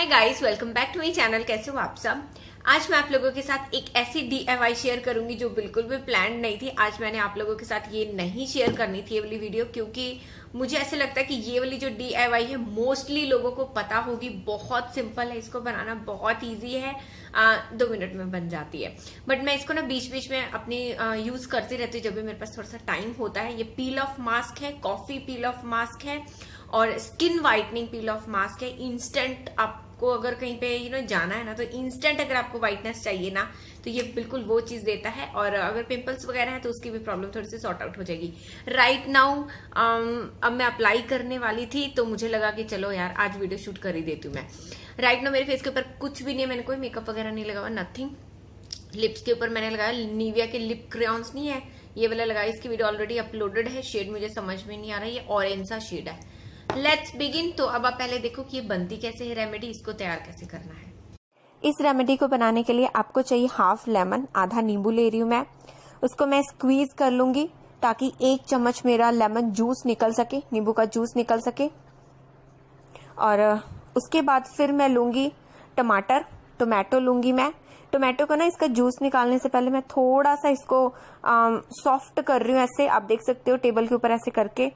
hi guys welcome back to my channel कैसे हो आप सब आज मैं आप लोगों के साथ एक ऐसी डी शेयर करूंगी जो बिल्कुल भी प्लान नहीं थी आज मैंने आप लोगों के साथ ये नहीं शेयर करनी थी ये वाली वीडियो क्योंकि मुझे ऐसे लगता है कि ये वाली जो डी है मोस्टली लोगों को पता होगी बहुत सिंपल है इसको बनाना बहुत ईजी है आ, दो मिनट में बन जाती है बट मैं इसको ना बीच बीच में अपनी यूज करती रहती हूँ जब भी मेरे पास थोड़ा सा टाइम होता है ये पील ऑफ मास्क है कॉफी पील ऑफ मास्क है और skin whitening peel off mask है इंस्टेंट आप आपको अगर कहीं पे यू नो जाना है ना तो इंस्टेंट अगर आपको वाइटनेस चाहिए ना तो ये बिल्कुल वो चीज़ देता है और अगर पिंपल्स वगैरह हैं तो उसकी भी प्रॉब्लम थोड़ी सी सॉर्ट आउट हो जाएगी राइट right नाउ um, अब मैं अप्लाई करने वाली थी तो मुझे लगा कि चलो यार आज वीडियो शूट कर ही देती हूँ मैं राइट right नाउ मेरे फेस के ऊपर कुछ भी नहीं है मैंने कोई मेकअप वगैरह नहीं लगा नथिंग लिप्स के ऊपर मैंने लगाया निविया के लिप क्रेन्स नहीं है ये वाला लगाया इसकी वीडियो ऑलरेडी अपलोडेड है शेड मुझे समझ में नहीं आ रहा है ये ऑरेंज सा शेड है लेट्स बिगिन तो अब आप पहले देखो कि ये बनती कैसे है रेमेडी इसको तैयार कैसे करना है इस रेमेडी को बनाने के लिए आपको चाहिए हाफ लेमन आधा नींबू ले रही हूँ मैं उसको मैं स्क्वीज कर लूंगी ताकि एक चम्मच मेरा लेमन जूस निकल सके नींबू का जूस निकल सके और उसके बाद फिर मैं लूंगी टमाटर टोमेटो लूंगी मैं टोमेटो को ना इसका जूस निकालने से पहले मैं थोड़ा सा इसको सॉफ्ट कर रही हूँ ऐसे आप देख सकते हो टेबल के ऊपर ऐसे करके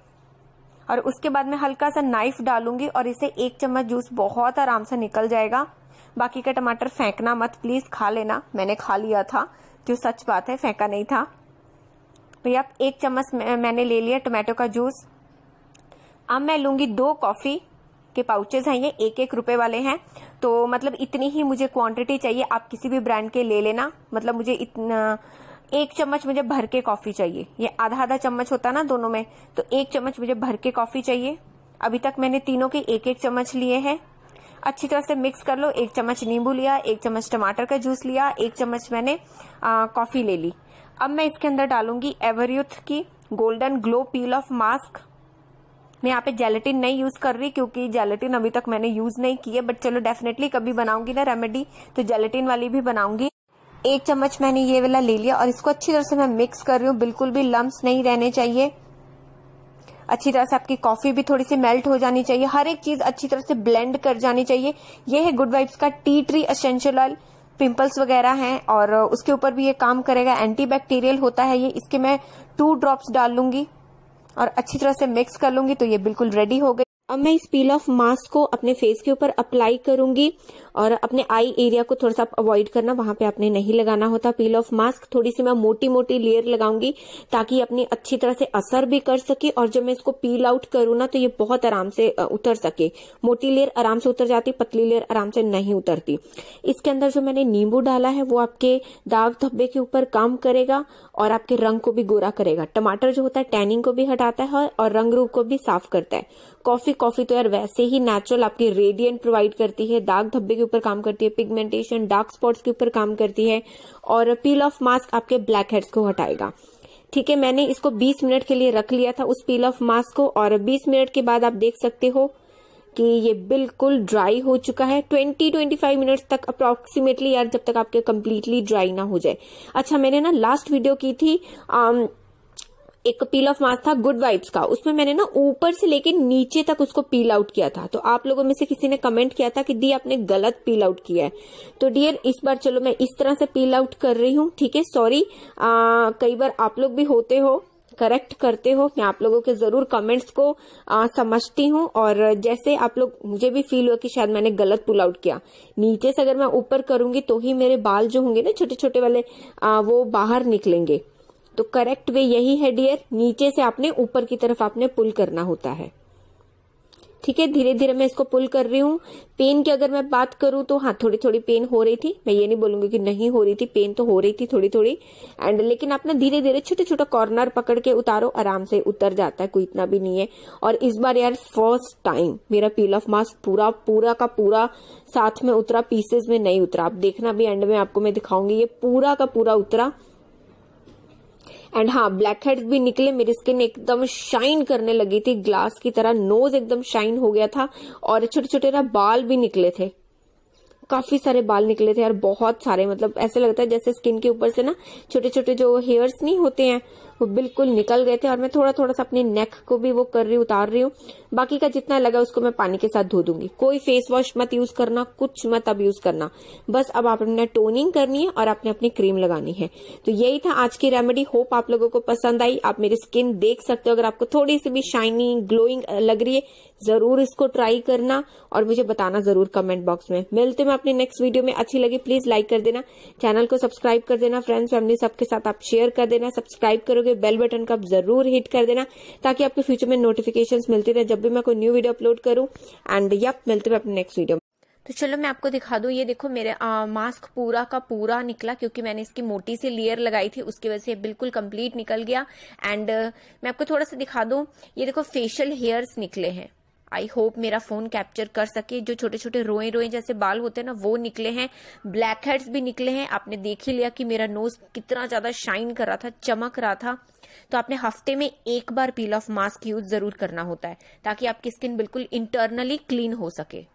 और उसके बाद में हल्का सा नाइफ डालूंगी और इसे एक चम्मच जूस बहुत आराम से निकल जाएगा बाकी का टमाटर फेंकना मत प्लीज खा लेना मैंने खा लिया था जो सच बात है फेंका नहीं था भैया तो आप एक चम्मच मैंने ले लिया टमाटो का जूस अब मैं लूंगी दो कॉफी के पाउचेज हैं ये एक एक रुपए वाले हैं तो मतलब इतनी ही मुझे क्वांटिटी चाहिए आप किसी भी ब्रांड के ले लेना मतलब मुझे इतना एक चम्मच मुझे भर के कॉफी चाहिए ये आधा आधा चम्मच होता ना दोनों में तो एक चम्मच मुझे भर के कॉफी चाहिए अभी तक मैंने तीनों के एक एक चम्मच लिए हैं अच्छी तरह से मिक्स कर लो एक चम्मच नींबू लिया एक चम्मच टमाटर का जूस लिया एक चम्मच मैंने कॉफी ले ली अब मैं इसके अंदर डालूंगी एवरयूथ की golden glow peel off mask मैं यहाँ पे जेलेटिन नहीं यूज कर रही क्योंकि जेलेटिन अभी तक मैंने यूज नहीं की है बट चलो डेफिनेटली कभी बनाऊंगी ना रेमेडी तो जेलेटिन वाली भी बनाऊंगी एक चम्मच मैंने ये वाला ले लिया और इसको अच्छी तरह से मैं मिक्स कर रही हूँ बिल्कुल भी लम्ब नहीं रहने चाहिए अच्छी तरह से आपकी कॉफी भी थोड़ी सी मेल्ट हो जानी चाहिए हर एक चीज अच्छी तरह से ब्लेंड कर जानी चाहिए यह है गुड वाइब्स का tea tree essential oil pimples वगैरह हैं और उसके ऊपर भी ये काम करेगा एंटीबैक्टीरियल होता है ये इसके मैं टू ड्रॉप्स डाल लूंगी और अच्छी तरह से मिक्स कर लूंगी तो ये बिल्कुल रेडी हो गई अब मैं इस पील ऑफ मास्क को अपने फेस के ऊपर अप्लाई करूंगी और अपने आई एरिया को थोड़ा सा अवॉइड करना वहां पे आपने नहीं लगाना होता पील ऑफ मास्क थोड़ी सी मैं मोटी मोटी लेयर लगाऊंगी ताकि अपनी अच्छी तरह से असर भी कर सके और जब मैं इसको पील आउट करूँ ना तो ये बहुत आराम से उतर सके मोटी लेयर आराम से उतर जाती पतली लेयर आराम से नहीं उतरती इसके अंदर जो मैंने नींबू डाला है वो आपके दाग धब्बे के ऊपर काम करेगा और आपके रंग को भी गोरा करेगा टमाटर जो होता है टैनिंग को भी हटाता है और रंग रूप को भी साफ करता है कॉफी कॉफी तो यार वैसे ही नेचुरल आपकी रेडियंट प्रोवाइड करती है दाग धब्बे के ऊपर काम करती है पिगमेंटेशन डार्क स्पॉट्स के ऊपर काम करती है और पील ऑफ मास्क आपके ब्लैक हेड्स को हटाएगा ठीक है मैंने इसको 20 मिनट के लिए रख लिया था उस पील ऑफ मास्क को और 20 मिनट के बाद आप देख सकते हो कि ये बिल्कुल ड्राई हो चुका है 20-25 मिनट्स तक अप्रोक्सीमेटली यार जब तक आपके कम्प्लीटली ड्राई ना हो जाए अच्छा मैंने ना लास्ट वीडियो की थी आम, um, एक पील ऑफ मास्क था गुड वाइब्स का उसमें मैंने ना ऊपर से लेकर नीचे तक उसको पील आउट किया था तो आप लोगों में से किसी ने कमेंट किया था कि दी आपने गलत पील आउट किया है तो डियर इस बार चलो मैं इस तरह से पील आउट कर रही हूँ ठीक है सॉरी कई बार आप लोग भी होते हो करेक्ट करते हो मैं आप लोगों के जरूर कमेंट्स को आ, समझती हूँ और जैसे आप लोग मुझे भी फील हुआ कि शायद मैंने गलत पुल आउट किया नीचे से अगर मैं ऊपर करूंगी तो ही मेरे बाल जो होंगे ना छोटे छोटे वाले आ, वो बाहर निकलेंगे तो करेक्ट वे यही है डियर नीचे से आपने ऊपर की तरफ आपने पुल करना होता है ठीक है धीरे धीरे मैं इसको पुल कर रही हूँ पेन की अगर मैं बात करूं तो हाँ थोड़ी थोड़ी पेन हो रही थी मैं ये नहीं बोलूंगी कि नहीं हो रही थी पेन तो हो रही थी थोड़ी थोड़ी एंड लेकिन आप ना धीरे धीरे छोटे छोटे कॉर्नर पकड़ के उतारो आराम से उतर जाता है कोई इतना भी नहीं है और इस बार यार फर्स्ट टाइम मेरा पील ऑफ मास्क पूरा पूरा का पूरा साथ में उतरा पीसेज में नहीं उतरा आप देखना भी एंड में आपको मैं दिखाऊंगी ये पूरा का पूरा उतरा एंड हाँ ब्लैक हेड भी निकले मेरी स्किन एकदम शाइन करने लगी थी ग्लास की तरह नोज एकदम शाइन हो गया था और छोटे छोटे ना बाल भी निकले थे काफी सारे बाल निकले थे यार बहुत सारे मतलब ऐसे लगता है जैसे स्किन के ऊपर से ना छोटे छोटे जो हेयर्स नहीं होते हैं वो बिल्कुल निकल गए थे और मैं थोड़ा थोड़ा सा अपने नेक को भी वो कर रही उतार रही हूँ बाकी का जितना लगा उसको मैं पानी के साथ धो दूंगी कोई फेस वॉश मत यूज करना कुछ मत अब यूज करना बस अब आपने टोनिंग करनी है और आपने अपनी क्रीम लगानी है तो यही था आज की रेमेडी होप आप लोगों को पसंद आई आप मेरी स्किन देख सकते हो अगर आपको थोड़ी सी भी शाइनिंग ग्लोइंग लग रही है जरूर इसको ट्राई करना और मुझे बताना जरूर कमेंट बॉक्स में मिलते मैं अपने नेक्स्ट वीडियो में अच्छी लगी प्लीज लाइक कर देना चैनल को सब्सक्राइब कर देना फ्रेंड्स फैमिली सबके साथ आप शेयर कर देना सब्सक्राइब करो करोगे बेल बटन का जरूर हिट कर देना ताकि आपको फ्यूचर में नोटिफिकेशन मिलती रहे जब भी मैं कोई न्यू वीडियो अपलोड करूँ एंड यप मिलते हुए अपने नेक्स्ट वीडियो तो चलो मैं आपको दिखा दूँ ये देखो मेरे आ, मास्क पूरा का पूरा निकला क्योंकि मैंने इसकी मोटी सी लेयर लगाई थी उसकी वजह से बिल्कुल कंप्लीट निकल गया एंड मैं आपको थोड़ा सा दिखा दूँ ये देखो फेशियल हेयर्स निकले हैं आई होप मेरा फ़ोन कैप्चर कर सके जो छोटे छोटे रोए रोए जैसे बाल होते हैं ना वो निकले हैं ब्लैक हेड्स भी निकले हैं आपने देख ही लिया कि मेरा नोज कितना ज़्यादा शाइन कर रहा था चमक रहा था तो आपने हफ्ते में एक बार पील ऑफ मास्क यूज ज़रूर करना होता है ताकि आपकी स्किन बिल्कुल इंटरनली क्लीन हो सके